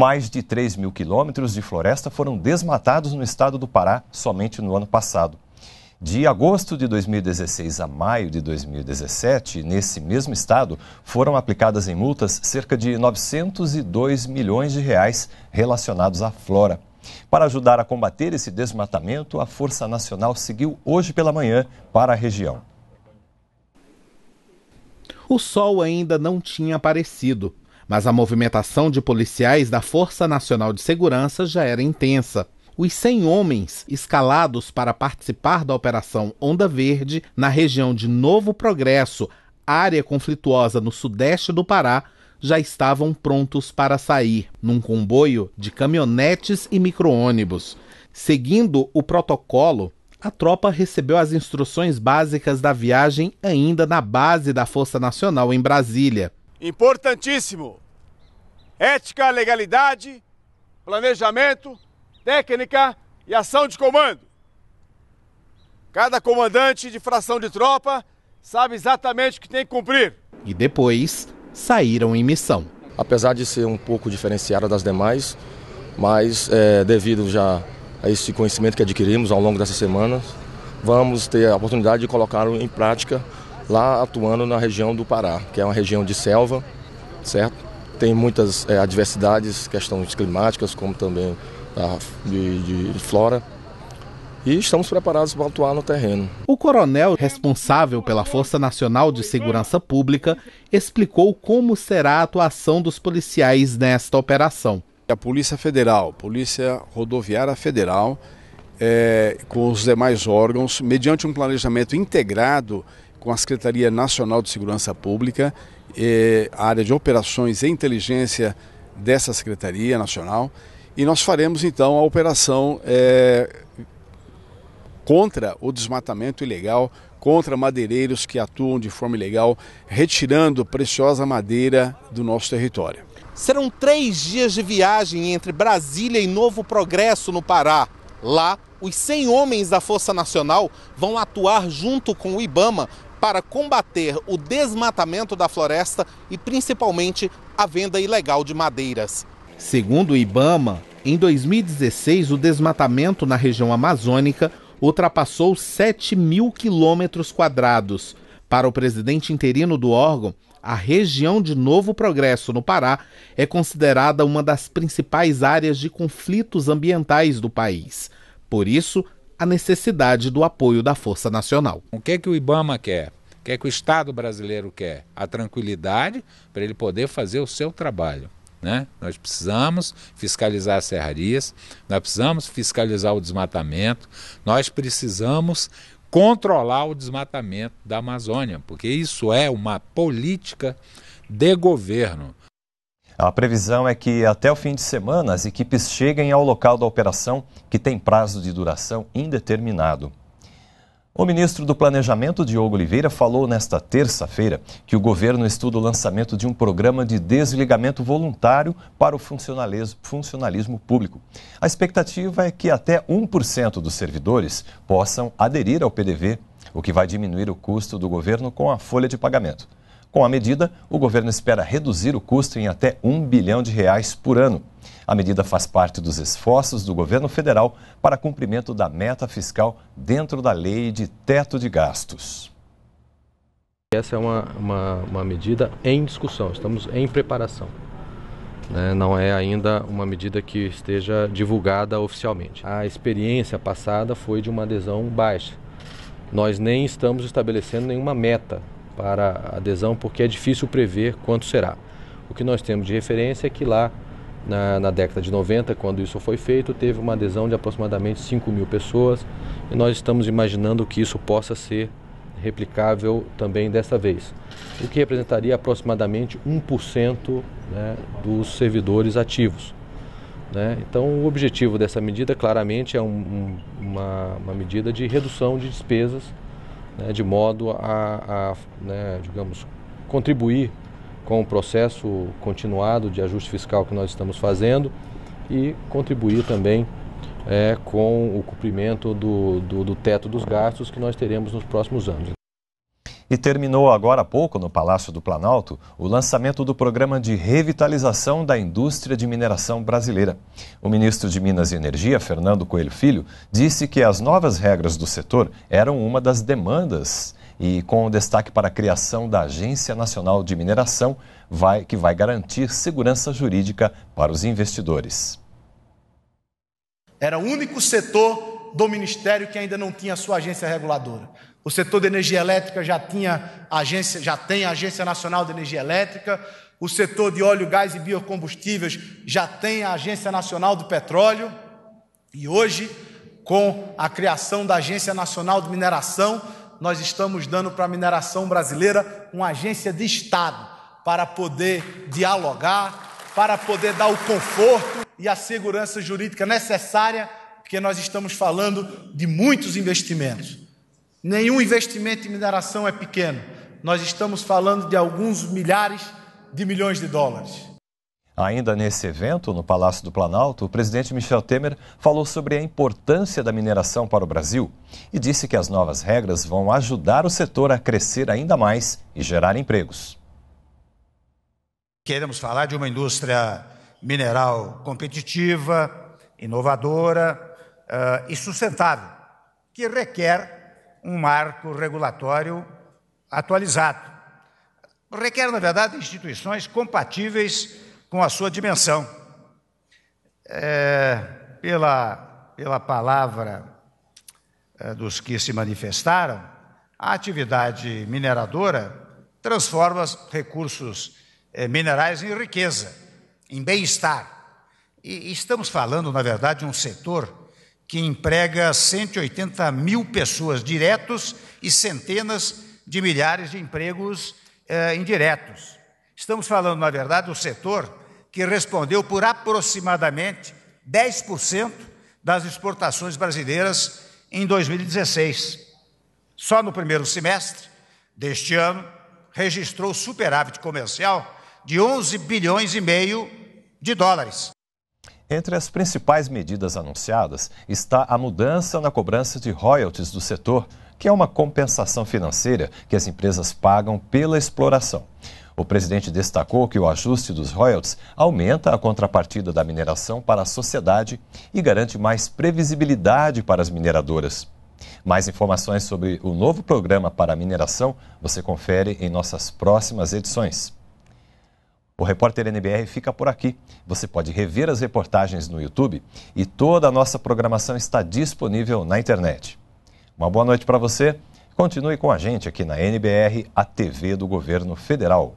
Mais de 3 mil quilômetros de floresta foram desmatados no estado do Pará somente no ano passado. De agosto de 2016 a maio de 2017, nesse mesmo estado, foram aplicadas em multas cerca de 902 milhões de reais relacionados à flora. Para ajudar a combater esse desmatamento, a Força Nacional seguiu hoje pela manhã para a região. O sol ainda não tinha aparecido, mas a movimentação de policiais da Força Nacional de Segurança já era intensa. Os 100 homens escalados para participar da Operação Onda Verde na região de Novo Progresso, área conflituosa no sudeste do Pará, já estavam prontos para sair, num comboio de caminhonetes e micro-ônibus. Seguindo o protocolo, a tropa recebeu as instruções básicas da viagem ainda na base da Força Nacional em Brasília importantíssimo. Ética, legalidade, planejamento, técnica e ação de comando. Cada comandante de fração de tropa sabe exatamente o que tem que cumprir. E depois saíram em missão. Apesar de ser um pouco diferenciada das demais, mas é, devido já a esse conhecimento que adquirimos ao longo dessa semana, vamos ter a oportunidade de colocá-lo em prática lá atuando na região do Pará, que é uma região de selva, certo? Tem muitas é, adversidades, questões climáticas, como também tá, de, de flora e estamos preparados para atuar no terreno. O coronel responsável pela Força Nacional de Segurança Pública explicou como será a atuação dos policiais nesta operação. A Polícia Federal, Polícia Rodoviária Federal, é, com os demais órgãos, mediante um planejamento integrado com a Secretaria Nacional de Segurança Pública, eh, a área de operações e inteligência dessa Secretaria Nacional, e nós faremos então a operação eh, contra o desmatamento ilegal, contra madeireiros que atuam de forma ilegal, retirando preciosa madeira do nosso território. Serão três dias de viagem entre Brasília e Novo Progresso, no Pará. Lá, os 100 homens da Força Nacional vão atuar junto com o Ibama para combater o desmatamento da floresta e principalmente a venda ilegal de madeiras. Segundo o Ibama, em 2016 o desmatamento na região amazônica ultrapassou 7 mil quilômetros quadrados. Para o presidente interino do órgão, a região de Novo Progresso, no Pará, é considerada uma das principais áreas de conflitos ambientais do país. Por isso, a necessidade do apoio da Força Nacional. O que, é que o Ibama quer? O que, é que o Estado brasileiro quer? A tranquilidade para ele poder fazer o seu trabalho. Né? Nós precisamos fiscalizar as serrarias, nós precisamos fiscalizar o desmatamento, nós precisamos controlar o desmatamento da Amazônia, porque isso é uma política de governo. A previsão é que até o fim de semana as equipes cheguem ao local da operação, que tem prazo de duração indeterminado. O ministro do Planejamento, Diogo Oliveira, falou nesta terça-feira que o governo estuda o lançamento de um programa de desligamento voluntário para o funcionalismo público. A expectativa é que até 1% dos servidores possam aderir ao PDV, o que vai diminuir o custo do governo com a folha de pagamento. Com a medida, o governo espera reduzir o custo em até um bilhão de reais por ano. A medida faz parte dos esforços do governo federal para cumprimento da meta fiscal dentro da lei de teto de gastos. Essa é uma, uma, uma medida em discussão, estamos em preparação. Né? Não é ainda uma medida que esteja divulgada oficialmente. A experiência passada foi de uma adesão baixa. Nós nem estamos estabelecendo nenhuma meta para adesão, porque é difícil prever quanto será. O que nós temos de referência é que lá na, na, década de 90, quando isso foi feito, teve uma adesão de aproximadamente 5 mil pessoas e nós estamos imaginando que isso possa ser replicável também desta vez, o que representaria aproximadamente 1% né, dos servidores ativos. Né? Então, o objetivo dessa medida claramente é um, um, uma, uma medida de redução de despesas né, de modo a, a né, digamos, contribuir com o processo continuado de ajuste fiscal que nós estamos fazendo e contribuir também é, com o cumprimento do, do, do teto dos gastos que nós teremos nos próximos anos. E terminou agora há pouco, no Palácio do Planalto, o lançamento do programa de revitalização da indústria de mineração brasileira. O ministro de Minas e Energia, Fernando Coelho Filho, disse que as novas regras do setor eram uma das demandas e com destaque para a criação da Agência Nacional de Mineração, vai, que vai garantir segurança jurídica para os investidores. Era o único setor do ministério que ainda não tinha sua agência reguladora. O setor de energia elétrica já tinha agência, já tem a Agência Nacional de Energia Elétrica, o setor de óleo, gás e biocombustíveis já tem a Agência Nacional do Petróleo, e hoje, com a criação da Agência Nacional de Mineração, nós estamos dando para a mineração brasileira uma agência de Estado para poder dialogar, para poder dar o conforto e a segurança jurídica necessária porque nós estamos falando de muitos investimentos. Nenhum investimento em mineração é pequeno. Nós estamos falando de alguns milhares de milhões de dólares. Ainda nesse evento, no Palácio do Planalto, o presidente Michel Temer falou sobre a importância da mineração para o Brasil e disse que as novas regras vão ajudar o setor a crescer ainda mais e gerar empregos. Queremos falar de uma indústria mineral competitiva, inovadora, uh, e sustentável, que requer um marco regulatório atualizado. Requer, na verdade, instituições compatíveis com a sua dimensão. É, pela, pela palavra é, dos que se manifestaram, a atividade mineradora transforma recursos é, minerais em riqueza, em bem-estar. E estamos falando, na verdade, de um setor que emprega 180 mil pessoas diretos e centenas de milhares de empregos eh, indiretos. Estamos falando, na verdade, do setor que respondeu por aproximadamente 10% das exportações brasileiras em 2016. Só no primeiro semestre deste ano, registrou superávit comercial de 11 bilhões e meio de dólares, entre as principais medidas anunciadas está a mudança na cobrança de royalties do setor, que é uma compensação financeira que as empresas pagam pela exploração. O presidente destacou que o ajuste dos royalties aumenta a contrapartida da mineração para a sociedade e garante mais previsibilidade para as mineradoras. Mais informações sobre o novo programa para a mineração você confere em nossas próximas edições. O Repórter NBR fica por aqui. Você pode rever as reportagens no YouTube e toda a nossa programação está disponível na internet. Uma boa noite para você. Continue com a gente aqui na NBR, a TV do Governo Federal.